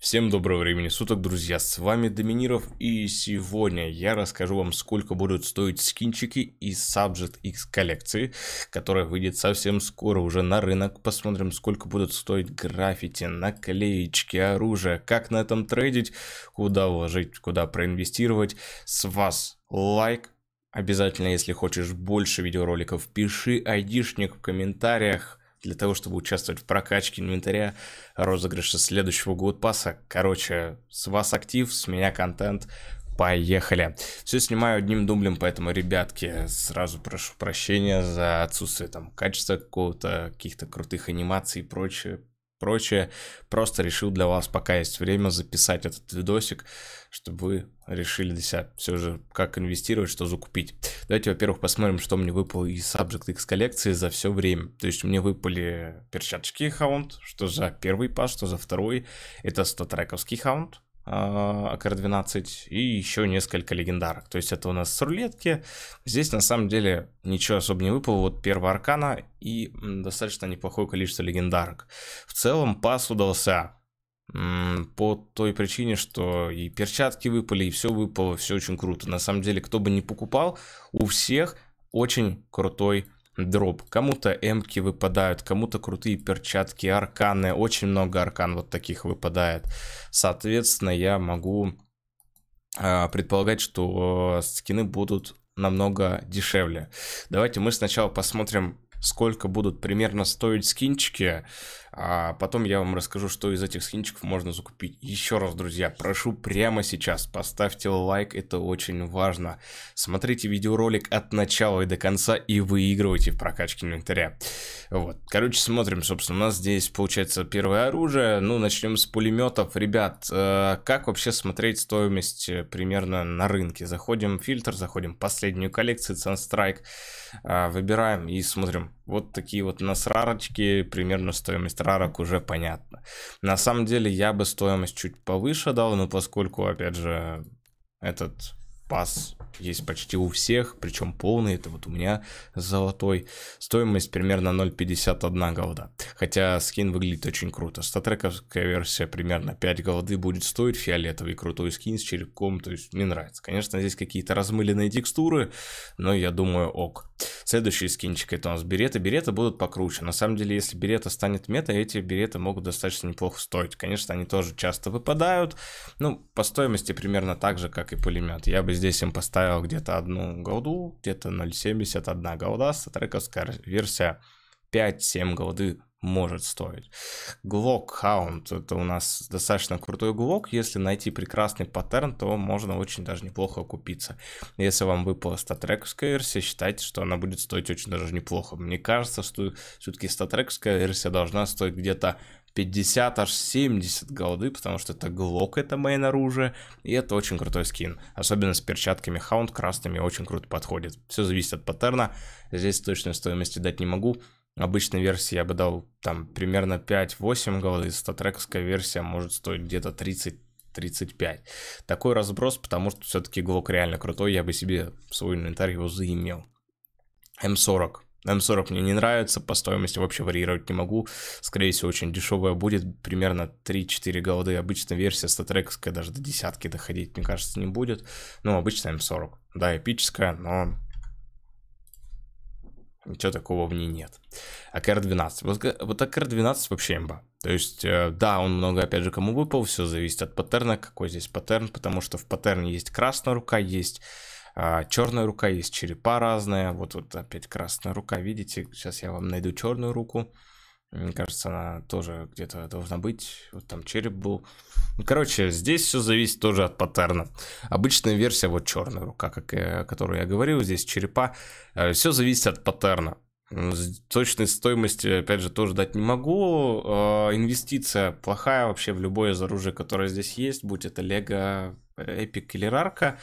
Всем доброго времени суток, друзья, с вами Доминиров, и сегодня я расскажу вам, сколько будут стоить скинчики из Subject X коллекции, которая выйдет совсем скоро уже на рынок, посмотрим, сколько будут стоить граффити, наклеечки, оружие, как на этом трейдить, куда вложить, куда проинвестировать, с вас лайк, Обязательно, если хочешь больше видеороликов, пиши айдишник в комментариях, для того, чтобы участвовать в прокачке инвентаря, розыгрыше следующего гудпаса. Короче, с вас актив, с меня контент. Поехали. Все снимаю одним дублем, поэтому, ребятки, сразу прошу прощения за отсутствие там качества какого-то, каких-то крутых анимаций и прочее прочее. Просто решил для вас, пока есть время, записать этот видосик, чтобы вы решили для себя все же, как инвестировать, что закупить. Давайте, во-первых, посмотрим, что мне выпало из Subject X коллекции за все время. То есть мне выпали перчаточки Хаунт, что за первый пас, что за второй. Это 100 трековский Хаунт. А, АКР-12 и еще несколько легендарок. То есть это у нас с рулетки. Здесь на самом деле ничего особо не выпало. Вот первая аркана и достаточно неплохое количество легендарок. В целом пас удался. По той причине, что и перчатки выпали, и все выпало, все очень круто. На самом деле, кто бы не покупал, у всех очень крутой дроп. Кому-то эмки выпадают, кому-то крутые перчатки, арканы. Очень много аркан вот таких выпадает. Соответственно, я могу э, предполагать, что э, скины будут намного дешевле. Давайте мы сначала посмотрим, сколько будут примерно стоить скинчики. А потом я вам расскажу, что из этих скинчиков можно закупить. Еще раз, друзья, прошу прямо сейчас, поставьте лайк, это очень важно. Смотрите видеоролик от начала и до конца и выигрывайте в прокачке инвентаря. Вот, короче, смотрим, собственно, у нас здесь получается первое оружие. Ну, начнем с пулеметов. Ребят, э, как вообще смотреть стоимость э, примерно на рынке? Заходим в фильтр, заходим в последнюю коллекцию, Sunstrike, э, выбираем и смотрим вот такие вот насрарочки, примерно стоимость рарок уже понятна. На самом деле я бы стоимость чуть повыше дал, но поскольку, опять же, этот пас есть почти у всех, причем полный, это вот у меня золотой. Стоимость примерно 0,51 голда. Хотя скин выглядит очень круто. Статрековская версия примерно 5 голды будет стоить, фиолетовый крутой скин с черепком, то есть мне нравится. Конечно, здесь какие-то размыленные текстуры, но я думаю ок следующие скинчики это у нас береты. Береты будут покруче. На самом деле, если берета станет мета, эти береты могут достаточно неплохо стоить. Конечно, они тоже часто выпадают. Ну, по стоимости примерно так же, как и пулемет. Я бы здесь им поставил где-то одну голду, где-то 0.71 голда, статрековская версия 5-7 голды может стоить. Глок Хаунд это у нас достаточно крутой глок. Если найти прекрасный паттерн, то можно очень даже неплохо купиться. Если вам выпала статрековская версия, считайте, что она будет стоить очень даже неплохо. Мне кажется, что все-таки статрековская версия должна стоить где-то 50 аж 70 голды, потому что это глок, это мейн оружие, и это очень крутой скин. Особенно с перчатками хаунд красными очень круто подходит. Все зависит от паттерна, здесь точную стоимость дать не могу, Обычной версии я бы дал там примерно 5-8 голды, статрековская версия может стоить где-то 30-35. Такой разброс, потому что все-таки глок реально крутой, я бы себе в свой инвентарь его заимел. М40. М40 мне не нравится, по стоимости вообще варьировать не могу. Скорее всего, очень дешевая будет, примерно 3-4 голды. Обычно версия статрековская даже до десятки доходить, мне кажется, не будет. но ну, обычно М40. Да, эпическая, но Ничего такого в ней нет. АКР-12. Вот, вот АКР-12 вообще имба. То есть, э, да, он много, опять же, кому выпал. Все зависит от паттерна, какой здесь паттерн. Потому что в паттерне есть красная рука, есть а, черная рука, есть черепа разная. Вот, вот опять красная рука, видите? Сейчас я вам найду черную руку. Мне кажется, она тоже где-то должна быть. Вот там череп был. Ну, короче, здесь все зависит тоже от паттерна. Обычная версия, вот черная рука, как я, э, о которой я говорил, здесь черепа. Э, все зависит от паттерна. Точной стоимости, э, опять же, тоже дать не могу. Инвестиция плохая вообще в любое из оружия, которое здесь есть, будь это лего, эпик Killer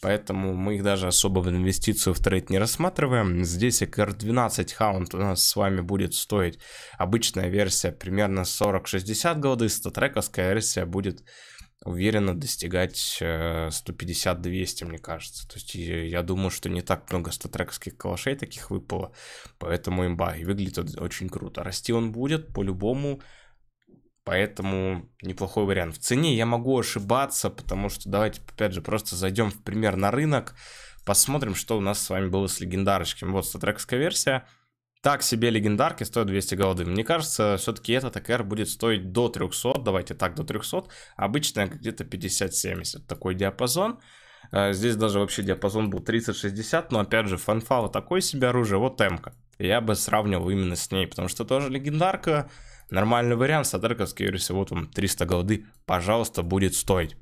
поэтому мы их даже особо в инвестицию в трейд не рассматриваем. Здесь EKR12 Hound у нас с вами будет стоить обычная версия примерно 40-60 голды, статрековская версия будет уверенно достигать 150-200, э, мне кажется. То есть я думаю, что не так много статрековских калашей таких выпало, поэтому имба, и выглядит очень круто. Расти он будет по-любому, Поэтому неплохой вариант. В цене я могу ошибаться, потому что давайте, опять же, просто зайдем в пример на рынок, посмотрим, что у нас с вами было с легендарочками. Вот статрекская версия. Так себе легендарки стоят 200 голды. Мне кажется, все-таки этот АКР будет стоить до 300, давайте так, до 300. Обычно где-то 50-70, такой диапазон. А, здесь даже вообще диапазон был 30-60, но опять же, фанфала такое себе оружие, вот темка Я бы сравнивал именно с ней, потому что тоже легендарка, Нормальный вариант Садарков, скорее вот вам 300 голды, пожалуйста, будет стоить.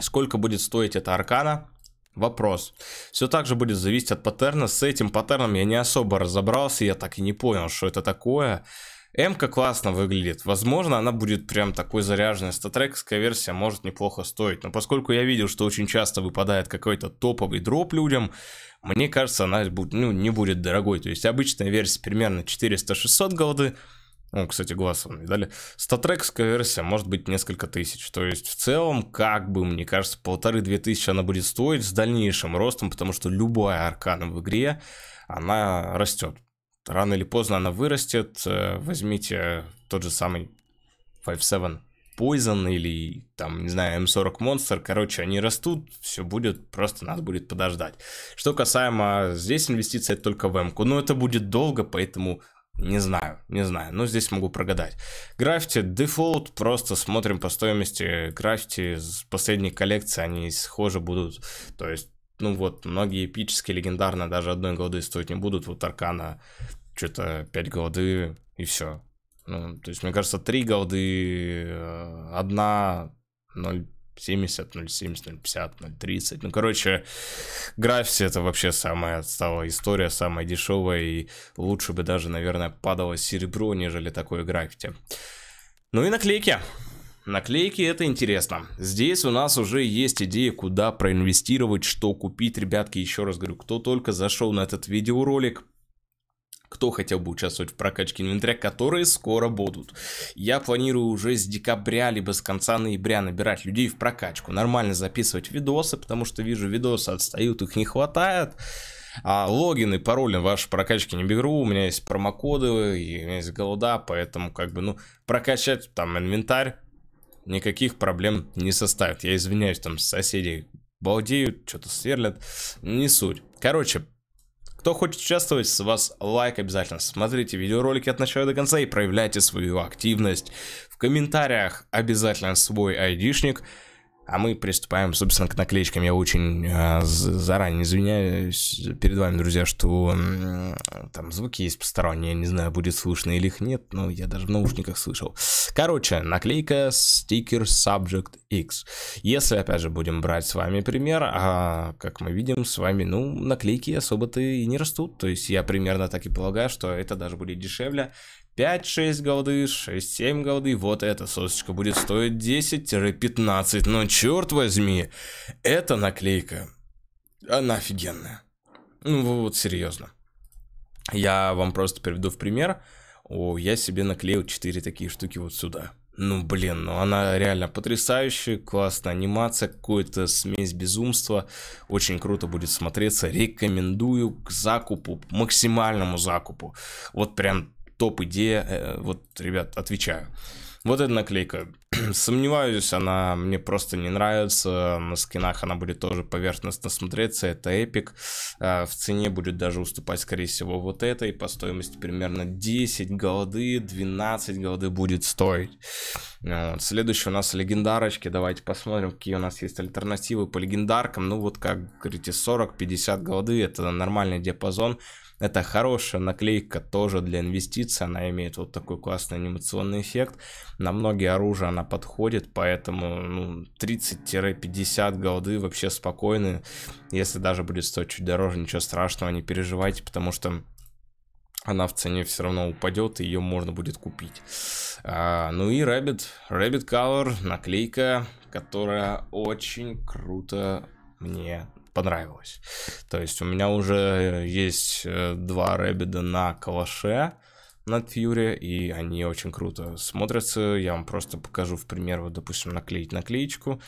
Сколько будет стоить эта аркана? Вопрос. Все также будет зависеть от паттерна. С этим паттерном я не особо разобрался, я так и не понял, что это такое. М-ка классно выглядит. Возможно, она будет прям такой заряженной. Статрековская версия может неплохо стоить. Но поскольку я видел, что очень часто выпадает какой-то топовый дроп людям, мне кажется, она будет, ну, не будет дорогой. То есть обычная версия примерно 400-600 голды. Ну, кстати, глаз вам не дали. Статрекская версия может быть несколько тысяч. То есть, в целом, как бы, мне кажется, полторы-две тысячи она будет стоить с дальнейшим ростом, потому что любая аркана в игре, она растет. Рано или поздно она вырастет. Э, возьмите тот же самый 5.7 Poison или, там, не знаю, m эм 40 Monster. Короче, они растут, все будет, просто надо будет подождать. Что касаемо, здесь инвестиция только в М-ку. Но это будет долго, поэтому не знаю, не знаю, но здесь могу прогадать. Граффити дефолт, просто смотрим по стоимости граффити с последней коллекции, они схожи будут. То есть, ну вот, многие эпические, легендарные даже одной голды стоить не будут. Вот Аркана что-то 5 голды и все. Ну, то есть, мне кажется, 3 голды, э, одна 0 70, 070, 050, 030. Ну, короче, графси это вообще самая стала история, самая дешевая, и лучше бы даже, наверное, падало серебро, нежели такое граффити. Ну и наклейки. Наклейки это интересно. Здесь у нас уже есть идея, куда проинвестировать, что купить. Ребятки, еще раз говорю, кто только зашел на этот видеоролик, кто хотел бы участвовать в прокачке инвентаря, которые скоро будут. Я планирую уже с декабря, либо с конца ноября набирать людей в прокачку, нормально записывать видосы, потому что вижу, видосы отстают, их не хватает. А логин и пароль на ваши прокачки не беру, у меня есть промокоды, и у меня есть голода, поэтому как бы, ну, прокачать там инвентарь никаких проблем не составит. Я извиняюсь, там соседи балдеют, что-то сверлят, не суть. Короче, кто хочет участвовать, с вас лайк обязательно. Смотрите видеоролики от начала до конца и проявляйте свою активность. В комментариях обязательно свой айдишник. А мы приступаем, собственно, к наклеечкам. Я очень э, заранее извиняюсь перед вами, друзья, что э, там звуки есть посторонние. Я не знаю, будет слышно или их нет, но я даже в наушниках слышал. Короче, наклейка стикер Subject X. Если, опять же, будем брать с вами пример, а как мы видим с вами, ну, наклейки особо-то и не растут. То есть я примерно так и полагаю, что это даже будет дешевле, 5-6 голды, 6-7 голды. Вот эта сосочка будет стоить 10-15. Но черт возьми, эта наклейка, она офигенная. Ну вот серьезно. Я вам просто приведу в пример. О, я себе наклеил 4 такие штуки вот сюда. Ну, блин, ну она реально потрясающая, классная анимация, какая-то смесь безумства. Очень круто будет смотреться. Рекомендую к закупу, максимальному закупу. Вот прям топ-идея, э, вот, ребят, отвечаю. Вот эта наклейка Сомневаюсь, она мне просто не нравится. На скинах она будет тоже поверхностно смотреться. Это эпик. А, в цене будет даже уступать, скорее всего, вот этой. По стоимости примерно 10 голды, 12 голды будет стоить. Вот. А, у нас легендарочки. Давайте посмотрим, какие у нас есть альтернативы по легендаркам. Ну вот, как говорите, 40-50 голды. Это нормальный диапазон. Это хорошая наклейка тоже для инвестиций. Она имеет вот такой классный анимационный эффект. На многие оружия она она подходит, поэтому ну, 30-50 голды вообще спокойны. Если даже будет стоить чуть дороже, ничего страшного, не переживайте, потому что она в цене все равно упадет, и ее можно будет купить. А, ну и Rabbit, Rabbit Color, наклейка, которая очень круто мне понравилась. То есть у меня уже есть э, два Рэббида на калаше, над Фьюри, и они очень круто смотрятся. Я вам просто покажу, в пример, вот, допустим, наклеить наклеечку,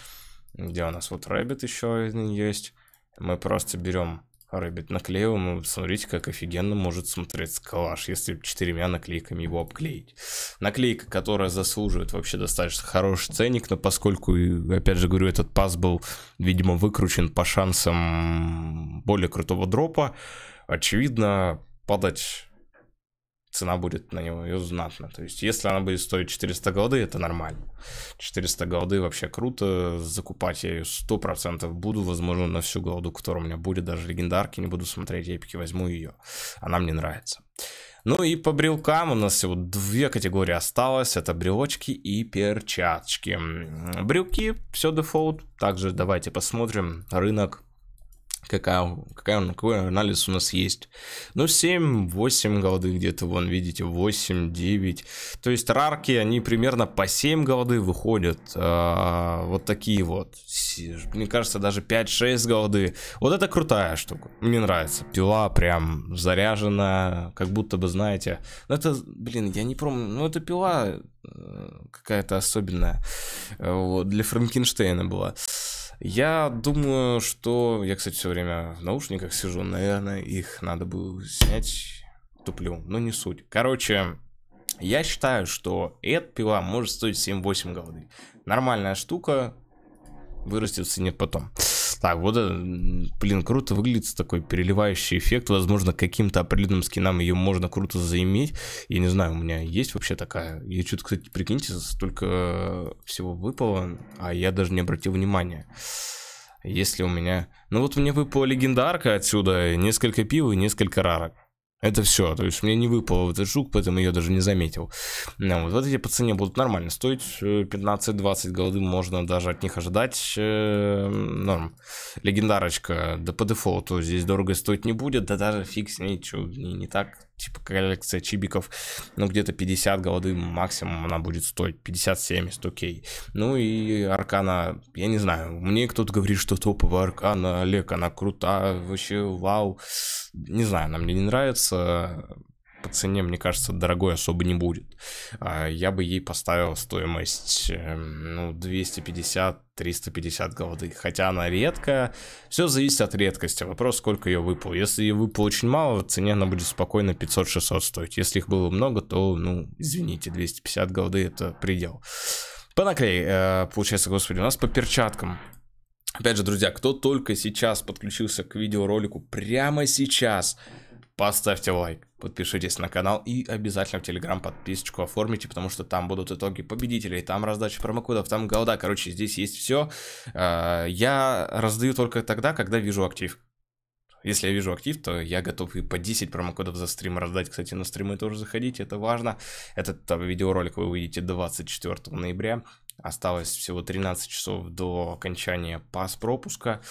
где у нас вот Рэббит еще есть. Мы просто берем Рэббит наклеиваем, и смотрите, как офигенно может смотреться коллаж, если четырьмя наклейками его обклеить. Наклейка, которая заслуживает вообще достаточно хороший ценник, но поскольку, опять же говорю, этот пас был, видимо, выкручен по шансам более крутого дропа, очевидно, подать цена будет на него ее знатна. То есть, если она будет стоить 400 голды, это нормально. 400 голды вообще круто, закупать я ее 100% буду, возможно, на всю голду, которая у меня будет, даже легендарки не буду смотреть, эпики возьму ее, она мне нравится. Ну и по брелкам у нас всего две категории осталось, это брелочки и перчаточки. Брелки, все дефолт, также давайте посмотрим рынок какая, какая, какой анализ у нас есть. Ну, 7-8 голды где-то, вон, видите, 8-9. То есть рарки, они примерно по 7 голды выходят. А, вот такие вот. Мне кажется, даже 5-6 голды. Вот это крутая штука. Мне нравится. Пила прям заряжена, как будто бы, знаете. Ну, это, блин, я не помню. Ну, это пила э, какая-то особенная. Э, вот, для Франкенштейна была. Я думаю, что... Я, кстати, все время в наушниках сижу. Наверное, их надо было снять. Туплю. Но не суть. Короче, я считаю, что эта пила может стоить 7-8 голды. Нормальная штука. Вырастет в цене потом. Так, вот, блин, круто выглядит такой переливающий эффект. Возможно, каким-то определенным скинам ее можно круто заиметь. Я не знаю, у меня есть вообще такая. И что-то, кстати, прикиньте, столько э, всего выпало, а я даже не обратил внимания. Если у меня... Ну вот мне выпала легендарка отсюда, несколько пива и несколько рарок. Это все. То есть мне не выпал этот жук, поэтому я даже не заметил. Ну, вот, вот эти по цене будут нормально стоить. 15-20 э, голды можно даже от них ожидать. Э, норм. Легендарочка. Да по дефолту здесь дорого стоить не будет. Да даже фиг с ней, что не, не так типа коллекция чибиков, ну, где-то 50 голды максимум она будет стоить, 50-70, окей. Ну и Аркана, я не знаю, мне кто-то говорит, что топовая Аркана, Олег, она крута, вообще вау. Не знаю, она мне не нравится, по цене, мне кажется, дорогой особо не будет. А, я бы ей поставил стоимость эм, ну, 250-350 голды. Хотя она редкая. Все зависит от редкости. Вопрос, сколько ее выпало. Если ее выпало очень мало, в цене она будет спокойно 500-600 стоить. Если их было много, то, ну, извините, 250 голды это предел. По наклей, э, получается, господи, у нас по перчаткам. Опять же, друзья, кто только сейчас подключился к видеоролику, прямо сейчас – поставьте лайк, подпишитесь на канал и обязательно в Телеграм подписочку оформите, потому что там будут итоги победителей, там раздача промокодов, там голда, короче, здесь есть все. А, я раздаю только тогда, когда вижу актив. Если я вижу актив, то я готов и по 10 промокодов за стрим раздать. Кстати, на стримы тоже заходите, это важно. Этот там, видеоролик вы увидите 24 ноября. Осталось всего 13 часов до окончания пас-пропуска.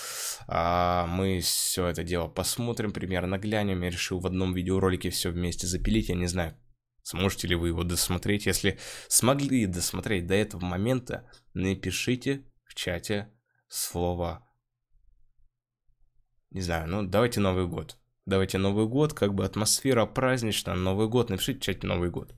А, мы все это дело посмотрим, примерно глянем. Я решил в одном видеоролике все вместе запилить. Я не знаю, сможете ли вы его досмотреть. Если смогли досмотреть до этого момента, напишите в чате слово не знаю, ну давайте Новый год. Давайте Новый год, как бы атмосфера праздничная, Новый год, напишите в чате Новый год.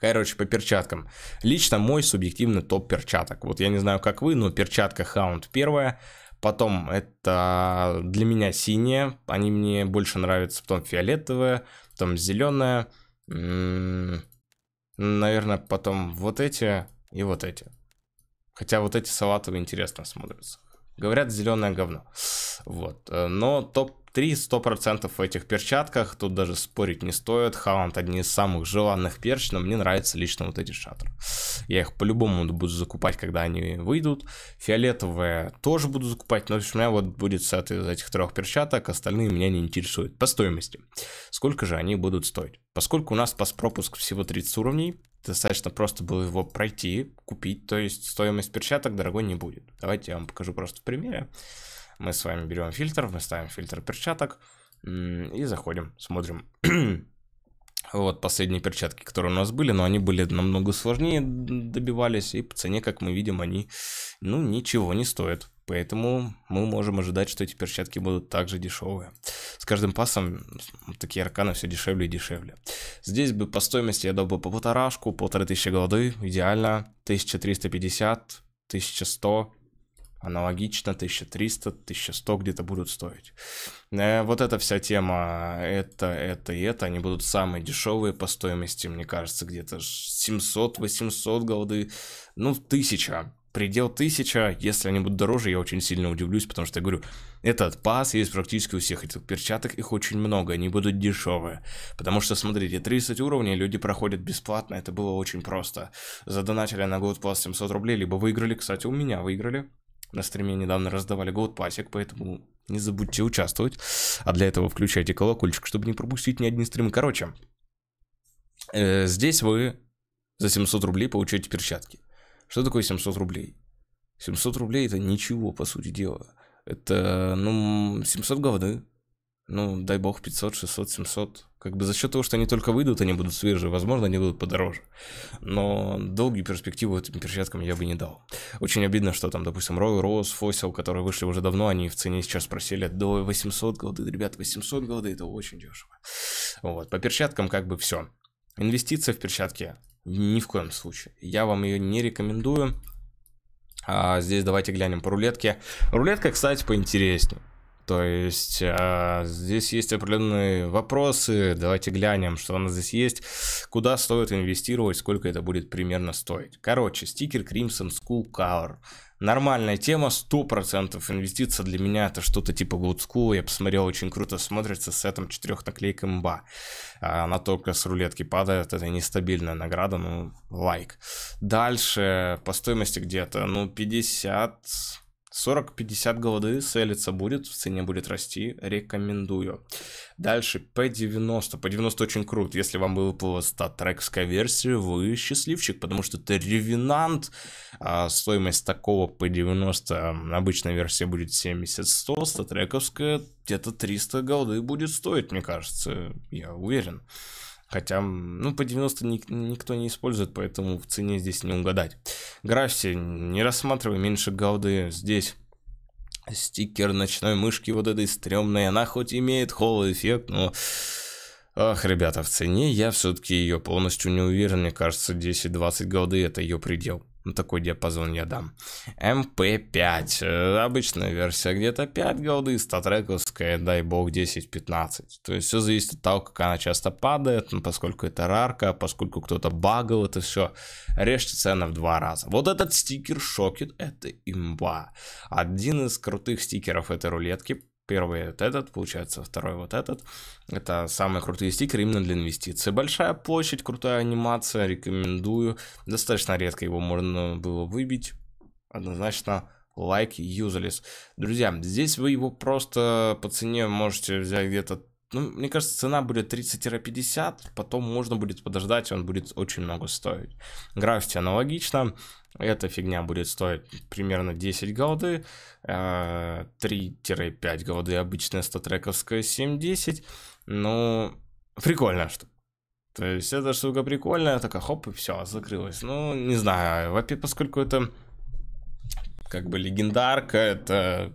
Короче, по перчаткам. Лично мой субъективный топ перчаток. Вот я не знаю, как вы, но перчатка Hound первая. Потом это для меня синяя. Они мне больше нравятся. Потом фиолетовая. Потом зеленая. Наверное, потом вот эти и вот эти. Хотя вот эти салатовые интересно смотрятся. Говорят, зеленое говно. Вот. Э, но топ-3 100% в этих перчатках. Тут даже спорить не стоит. Хаунд одни из самых желанных перч, но мне нравятся лично вот эти шатры. Я их по-любому буду закупать, когда они выйдут. Фиолетовые тоже буду закупать, но у меня вот будет сет из этих трех перчаток, остальные меня не интересуют. По стоимости. Сколько же они будут стоить? Поскольку у нас пас-пропуск всего 30 уровней, достаточно просто было его пройти, купить, то есть стоимость перчаток дорогой не будет. Давайте я вам покажу просто в примере. Мы с вами берем фильтр, мы ставим фильтр перчаток и заходим, смотрим Вот последние перчатки, которые у нас были, но они были намного сложнее добивались, и по цене, как мы видим, они, ну, ничего не стоят. Поэтому мы можем ожидать, что эти перчатки будут также дешевые. С каждым пасом такие арканы все дешевле и дешевле. Здесь бы по стоимости я дал бы по полторашку, полторы тысячи голды, идеально, 1350, 1100, Аналогично 1300-1100 где-то будут стоить. Э, вот эта вся тема, это, это и это, они будут самые дешевые по стоимости, мне кажется, где-то 700-800 голды, ну, 1000 предел 1000, если они будут дороже, я очень сильно удивлюсь, потому что я говорю, этот пас есть практически у всех этих перчаток, их очень много, они будут дешевые. Потому что, смотрите, 30 уровней люди проходят бесплатно, это было очень просто. Задонатили на год плюс 700 рублей, либо выиграли, кстати, у меня выиграли, на стриме недавно раздавали гоудпасик, поэтому не забудьте участвовать. А для этого включайте колокольчик, чтобы не пропустить ни один стрим. Короче, э, здесь вы за 700 рублей получаете перчатки. Что такое 700 рублей? 700 рублей это ничего, по сути дела. Это, ну, 700 говны ну, дай бог, 500, 600, 700. Как бы за счет того, что они только выйдут, они будут свежие, возможно, они будут подороже. Но долгие перспективы этим перчаткам я бы не дал. Очень обидно, что там, допустим, рой Rose, фосил, которые вышли уже давно, они в цене сейчас просели до 800 голды. Ребят, 800 голды это очень дешево. Вот, по перчаткам как бы все. Инвестиция в перчатки ни в коем случае. Я вам ее не рекомендую. А здесь давайте глянем по рулетке. Рулетка, кстати, поинтереснее. То есть э, здесь есть определенные вопросы. Давайте глянем, что у нас здесь есть, куда стоит инвестировать, сколько это будет примерно стоить. Короче, стикер Crimson School Cover. Нормальная тема, 100% инвестиция для меня это что-то типа Good School. Я посмотрел, очень круто смотрится с этим четырех наклеек имба. А, она только с рулетки падает, это нестабильная награда, ну лайк. Дальше по стоимости где-то, ну 50 40-50 голды селиться будет, в цене будет расти, рекомендую. Дальше P90, P90 очень крут, если вам выпала статрекская версия, вы счастливчик, потому что это ревенант, а стоимость такого P90, обычная версия будет 70-100, статрековская где-то 300 голды будет стоить, мне кажется, я уверен. Хотя, ну, по 90 ни, никто не использует, поэтому в цене здесь не угадать. Графси, не рассматривай меньше голды здесь. Стикер ночной мышки вот этой стрёмной, она хоть имеет холл-эффект, но... Ах, ребята, в цене я все-таки ее полностью не уверен. Мне кажется, 10-20 голды это ее предел. Ну, такой диапазон я дам. MP5. Э, обычная версия где-то 5 голды, статрековская, дай бог, 10-15. То есть все зависит от того, как она часто падает, ну, поскольку это рарка, поскольку кто-то багал это все. Режьте цены в два раза. Вот этот стикер шокит, это имба. Один из крутых стикеров этой рулетки, Первый вот этот, получается, второй вот этот. Это самые крутые стикеры именно для инвестиций. Большая площадь, крутая анимация, рекомендую. Достаточно редко его можно было выбить. Однозначно лайк like useless. Друзья, здесь вы его просто по цене можете взять где-то ну, мне кажется, цена будет 30-50, потом можно будет подождать, он будет очень много стоить. Граффити аналогично, эта фигня будет стоить примерно 10 голды, 3-5 э, голды обычная статрековская 7-10, ну, прикольно, что. То есть эта штука прикольная, такая хоп, и все, закрылась. Ну, не знаю, поскольку это как бы легендарка, это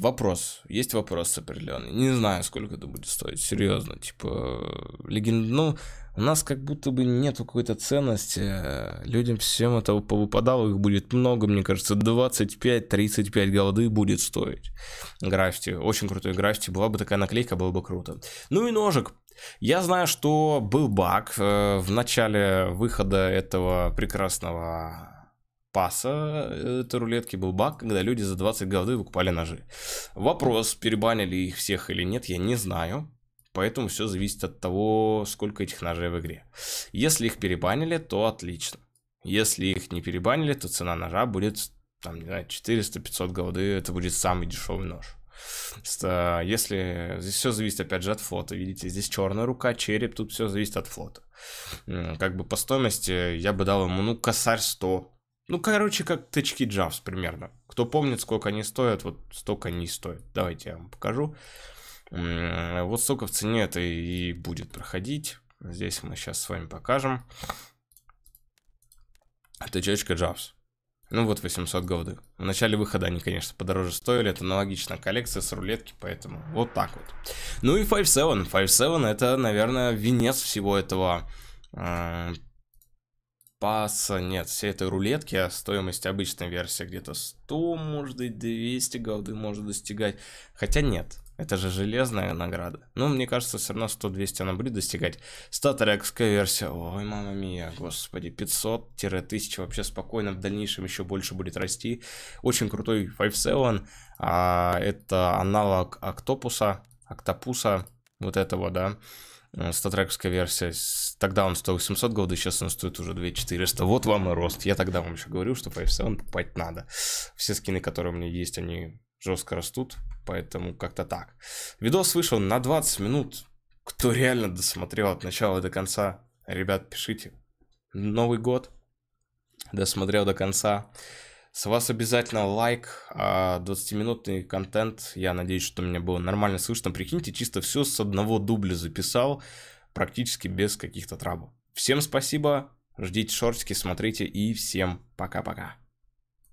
Вопрос. Есть вопрос определенный. Не знаю, сколько это будет стоить. Серьезно. Типа, легенд... Ну, у нас как будто бы нету какой-то ценности. Людям всем этого повыпадало. Их будет много, мне кажется. 25-35 голды будет стоить. Граффити. Очень крутой граффити. Была бы такая наклейка, было бы круто. Ну и ножик. Я знаю, что был баг э, в начале выхода этого прекрасного Спаса этой рулетки был баг, когда люди за 20 голды выкупали ножи. Вопрос, перебанили их всех или нет, я не знаю. Поэтому все зависит от того, сколько этих ножей в игре. Если их перебанили, то отлично. Если их не перебанили, то цена ножа будет, там, не знаю, 400-500 голды. Это будет самый дешевый нож. Если здесь все зависит опять же от флота, видите, здесь черная рука, череп, тут все зависит от флота. Как бы по стоимости я бы дал ему, ну, косарь 100, ну, короче, как тычки Джавс примерно. Кто помнит, сколько они стоят, вот столько они стоят. Давайте я вам покажу. Вот столько в цене это и будет проходить. Здесь мы сейчас с вами покажем. Тычечка Джавс. Ну вот 800 голды. В начале выхода они, конечно, подороже стоили. Это аналогичная коллекция с рулетки, поэтому вот так вот. Ну и 5.7. 5.7 это, наверное, венец всего этого э, паса нет. все этой рулетки, а стоимость обычной версии где-то 100, может быть, 200 голды может достигать. Хотя нет, это же железная награда. Но ну, мне кажется, все равно 100-200 она будет достигать. Статорекская версия. Ой, мама мия, господи. 500-1000 вообще спокойно. В дальнейшем еще больше будет расти. Очень крутой 5.7. А, это аналог Октопуса. Октопуса вот этого, да. Э, статрековская версия, тогда он стоил 700 голды, сейчас он стоит уже 2400. Вот вам и рост. Я тогда вам еще говорил, что по f он покупать надо. Все скины, которые у меня есть, они жестко растут, поэтому как-то так. Видос вышел на 20 минут. Кто реально досмотрел от начала до конца, ребят, пишите. Новый год. Досмотрел до конца. С вас обязательно лайк, 20-минутный а, контент. Я надеюсь, что меня было нормально слышно. Прикиньте, чисто все с одного дубля записал, практически без каких-то трабов. Всем спасибо, ждите шортики, смотрите и всем пока-пока.